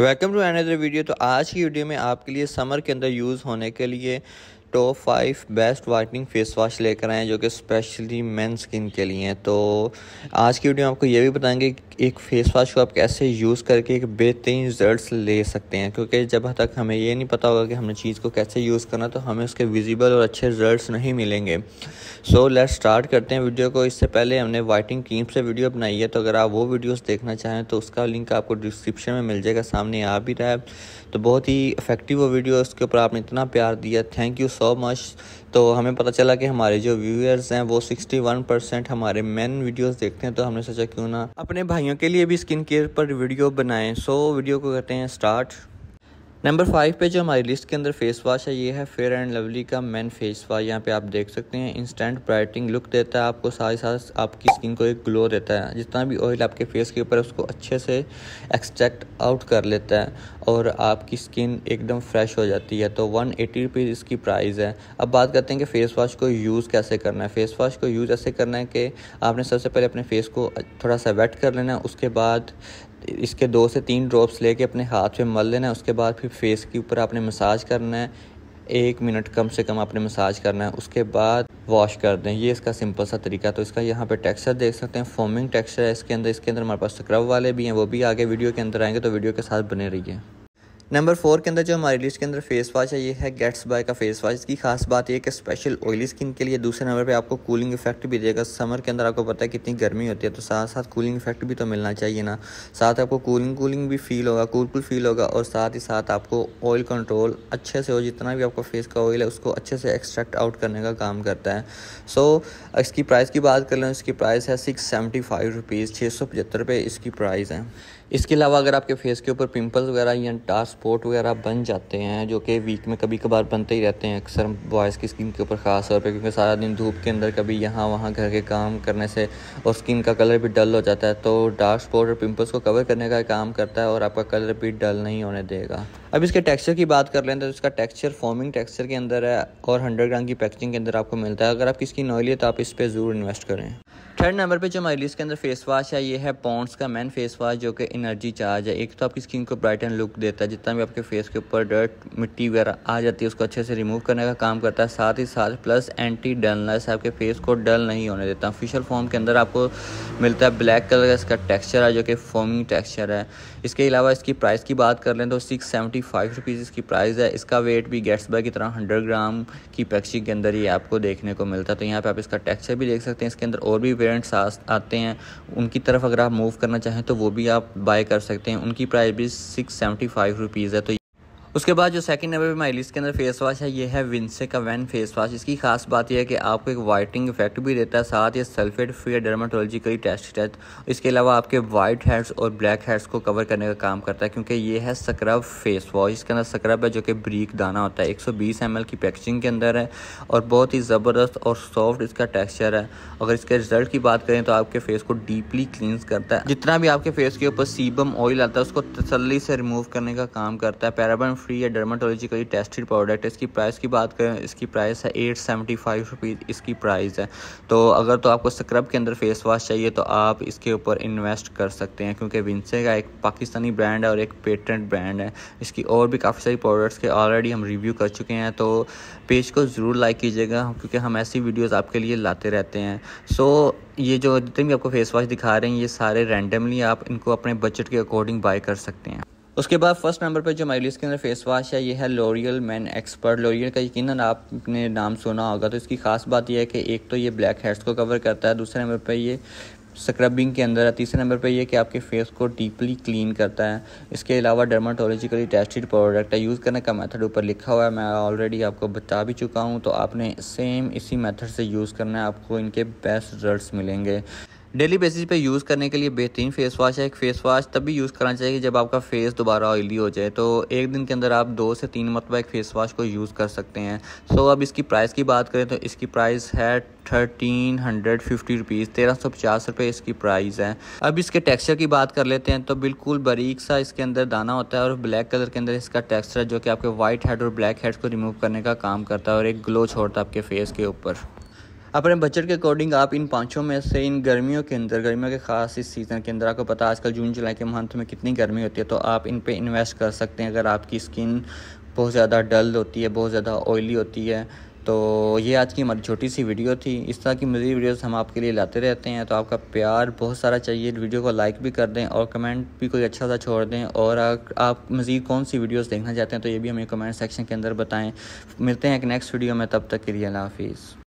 welcome to another video तो आज की वीडियो में आपके लिए समर के अंदर यूज़ होने के लिए top five best whitening face wash लेकर आए हैं जो कि स्पेशली मेन स्किन के लिए हैं तो आज की वीडियो में आपको ये भी बताएंगे कि एक फेस वाश को आप कैसे यूज़ करके एक बेहतरीन रिजल्ट्स ले सकते हैं क्योंकि जब तक हमें ये नहीं पता होगा कि हमने चीज़ को कैसे यूज़ करना तो हमें उसके विजिबल और अच्छे रिजल्ट नहीं मिलेंगे सो लेट स्टार्ट करते हैं वीडियो को इससे पहले हमने वाइटिंग क्रीम से वीडियो बनाई है तो अगर आप वो वीडियोज़ देखना चाहें तो उसका लिंक आपको डिस्क्रिप्शन में मिल जाएगा सामने आ भी रहा है तो बहुत ही इफेक्टिव वो वीडियो उसके ऊपर आपने इतना प्यार दिया thank you so so much तो हमें पता चला कि हमारे जो व्यूअर्स हैं वो 61 परसेंट हमारे मेन वीडियोस देखते हैं तो हमने सोचा क्यों ना अपने भाइयों के लिए भी स्किन केयर पर वीडियो बनाएं सो वीडियो को करते हैं स्टार्ट नंबर फाइव पे जो हमारी लिस्ट के अंदर फेस वाश है ये है फेयर एंड लवली का मैन फेस वाश यहाँ पे आप देख सकते हैं इंस्टेंट ब्राइटिंग लुक देता है आपको साथ ही साथ आपकी स्किन को एक ग्लो देता है जितना भी ऑयल आपके फेस के ऊपर उसको अच्छे से एक्सट्रैक्ट आउट कर लेता है और आपकी स्किन एकदम फ्रेश हो जाती है तो वन एटी रुपीज़ इसकी प्राइस है अब बात करते हैं कि फ़ेस वाश को यूज़ कैसे करना है फ़ेस वाश को यूज़ ऐसे करना है कि आपने सबसे पहले अपने फेस को थोड़ा सा वेट कर लेना है उसके बाद इसके दो से तीन ड्रॉप्स लेके अपने हाथ पे मल लेना है उसके बाद फिर फेस के ऊपर आपने मसाज करना है एक मिनट कम से कम आपने मसाज करना है उसके बाद वॉश कर दें ये इसका सिंपल सा तरीका तो इसका यहाँ पे टेक्सचर देख सकते हैं फॉर्मिंग टेक्सचर है इसके अंदर इसके अंदर हमारे पास स्क्रब वाले भी हैं वो भी आगे वीडियो के अंदर आएंगे तो वीडियो के साथ बने रहिए नंबर फोर के अंदर जो हमारी लिस्ट के अंदर फेस वॉश है ये है गेट्स बाय का फेस वाश इसकी खास बात यह कि स्पेशल ऑयली स्किन के लिए दूसरे नंबर पे आपको कूलिंग इफेक्ट भी देगा समर के अंदर आपको पता है कितनी गर्मी होती है तो साथ साथ कूलिंग इफेक्ट भी तो मिलना चाहिए ना साथ आपको कूलिंग कूलिंग भी फील होगा कूल कूल फील होगा और साथ ही साथ आपको ऑयल कंट्रोल अच्छे से हो जितना भी आपका फेस का ऑयल है उसको अच्छे से एक्सट्रैक्ट आउट करने का काम करता है सो so, इसकी प्राइस की बात कर लें इसकी प्राइस है सिक्स सेवेंटी फाइव रुपीज़ छः सौ पचहत्तर रुपये इसकी प्राइस है इसके अलावा अगर आपके फेस के ऊपर पिंपल्स वगैरह या डार्क स्पॉट वगैरह बन जाते हैं जो कि वीक में कभी कभार बनते ही रहते हैं अक्सर बॉयज़ की स्किन के ऊपर ख़ास तौर पर क्योंकि सारा दिन धूप के अंदर कभी यहाँ वहाँ घर के काम करने से और स्किन का कलर भी डल हो जाता है तो डार्क स्पॉट और पिम्पल्स को कवर करने का काम करता है और आपका कलर भी डल नहीं होने देगा अब इसके टेक्स्चर की बात कर लें तो इसका टेक्स्चर फॉर्मिंग टेक्स्चर के अंदर है और हंड्रेड ग्राम की पैकेजिंग के अंदर आपको मिलता है अगर आपकी स्किन ऑयली है तो आप इस पर ज़रूर इन्वेस्ट करें थर्ड नंबर पे जो हमारी लिस्ट के अंदर फेस वाश है ये है पॉन्ड्स का मैन फेस वाश जो कि एनर्जी चार्ज है एक तो आपकी स्किन को ब्राइट एंड लुक देता है जितना भी आपके फेस के ऊपर डर्ट मिट्टी वगैरह आ जाती है उसको अच्छे से रिमूव करने का काम करता है साथ ही साथ प्लस एंटी डलनेस आपके फेस को डल नहीं होने देता फेशियल फॉर्म के अंदर आपको मिलता है ब्लैक कलर का इसका टेक्स्चर है जो कि फॉर्मिंग टेक्स्चर है इसके अलावा इसकी प्राइस की बात कर लें तो सिक्स सेवेंटी फाइव रुपीज़ इसकी प्राइस है इसका वेट भी गेट्स बाय की तरह हंड्रेड ग्राम की पैक्सी के अंदर ही आपको देखने को मिलता है तो यहाँ पर आप इसका टेक्स्चर भी देख सकते हैं इसके अंदर और भी वेरियंट्स आते हैं उनकी तरफ अगर आप मूव करना चाहें तो वो भी आप बाय कर सकते हैं उनकी प्राइस भी सिक्स सेवेंटी फाइव रुपीज़ है तो उसके बाद जो सेकंड नंबर पे माई लिस्ट के अंदर फेस वॉश है ये है विंसे का वैन फेस वाश इसकी खास बात यह है कि आपको एक वाइटिंग इफेक्ट भी देता है साथ ही सल्फेट फ्री डर्माटोलॉजिकली टेस्ट है इसके अलावा आपके वाइट हेड्स और ब्लैक हेड्स को कवर करने का काम करता है क्योंकि ये है स्क्रब फेस वॉश इसके अंदर स्क्रब है जो कि ब्रीक दाना होता है एक सौ की पैकेजिंग के अंदर है और बहुत ही ज़बरदस्त और सॉफ्ट इसका टेक्स्चर है अगर इसके रिजल्ट की बात करें तो आपके फेस को डीपली क्लींस करता है जितना भी आपके फेस के ऊपर सीबम ऑयल आता है उसको तसली से रिमूव करने का काम करता है पैराबन फ्री है डर्माटोलॉजी का ये टेस्टेड प्रोडक्ट है इसकी प्राइस की बात करें इसकी प्राइस है एट सेवेंटी फाइव रुपीज़ इसकी प्राइस है तो अगर तो आपको स्क्रब के अंदर फेस वॉश चाहिए तो आप इसके ऊपर इन्वेस्ट कर सकते हैं क्योंकि विंसे का एक पाकिस्तानी ब्रांड है और एक पेटेंट ब्रांड है इसकी और भी काफ़ी सारी प्रोडक्ट्स के ऑलरेडी हम रिव्यू कर चुके हैं तो पेज को ज़रूर लाइक कीजिएगा क्योंकि हम ऐसी वीडियोज़ आपके लिए लाते रहते हैं सो ये जो जितने भी आपको फेस वॉश दिखा रहे हैं ये सारे रैंडमली आप इनको अपने बजट के अकॉर्डिंग बाय कर सकते हैं उसके बाद फर्स्ट नंबर पर जो माइलिस के अंदर फेस वाश है ये है लोरियल मैन एक्सपर्ट लोरियल का यकीन आपने नाम सुना होगा तो इसकी खास बात यह है कि एक तो ये ब्लैक हेड्स को कवर करता है दूसरे नंबर पर ये स्क्रबिंग के अंदर है तीसरे नंबर पर यह कि आपके फेस को डीपली क्लीन करता है इसके अलावा डर्माटोलॉजिकली टेस्टेड प्रोडक्ट है यूज़ करने का मेथड ऊपर लिखा हुआ है मैं ऑलरेडी आपको बता भी चुका हूँ तो आपने सेम इसी मेथड से यूज़ करना है आपको इनके बेस्ट रिजल्ट मिलेंगे डेली बेसिस पे यूज़ करने के लिए बेहतरीन फेस वाश है एक फेस वाश तभी यूज़ करना चाहिए जब आपका फेस दोबारा ऑयली हो जाए तो एक दिन के अंदर आप दो से तीन मरतबा एक फेस वाश को यूज़ कर सकते हैं सो अब इसकी प्राइस की बात करें तो इसकी प्राइस है थर्टीन हंड्रेड फिफ्टी रुपीज़ तेरह सौ पचास रुपये इसकी प्राइस है अब इसके टेक्सचर की बात कर लेते हैं तो बिल्कुल बारीक सा इसके अंदर दाना होता है और ब्लैक कलर के अंदर इसका टेक्सचर जो कि आपके वाइट हेड और ब्लैक हेड्स को रिमूव करने का काम करता है और एक ग्लो छोड़ता है आपके फेस के ऊपर अपने बजट के अकॉर्डिंग आप इन पाँचों में से इन गर्मियों के अंदर गर्मियों के खास इस सीज़न के अंदर आपको पता है आजकल जून जुलाई के मंथ में कितनी गर्मी होती है तो आप इन पर इन्वेस्ट कर सकते हैं अगर आपकी स्किन बहुत ज़्यादा डल होती है बहुत ज़्यादा ऑयली होती है तो ये आज की हमारी छोटी सी वीडियो थी इस तरह की मज़ीद वीडियोस हम आपके लिए लाते रहते हैं तो आपका प्यार बहुत सारा चाहिए वीडियो को लाइक भी कर दें और कमेंट भी कोई अच्छा सा छोड़ दें और आप मज़ीद कौन सी वीडियोस देखना चाहते हैं तो ये भी हमें कमेंट सेक्शन के अंदर बताएं मिलते हैं एक नेक्स्ट वीडियो में तब तक के लिए हाफिज़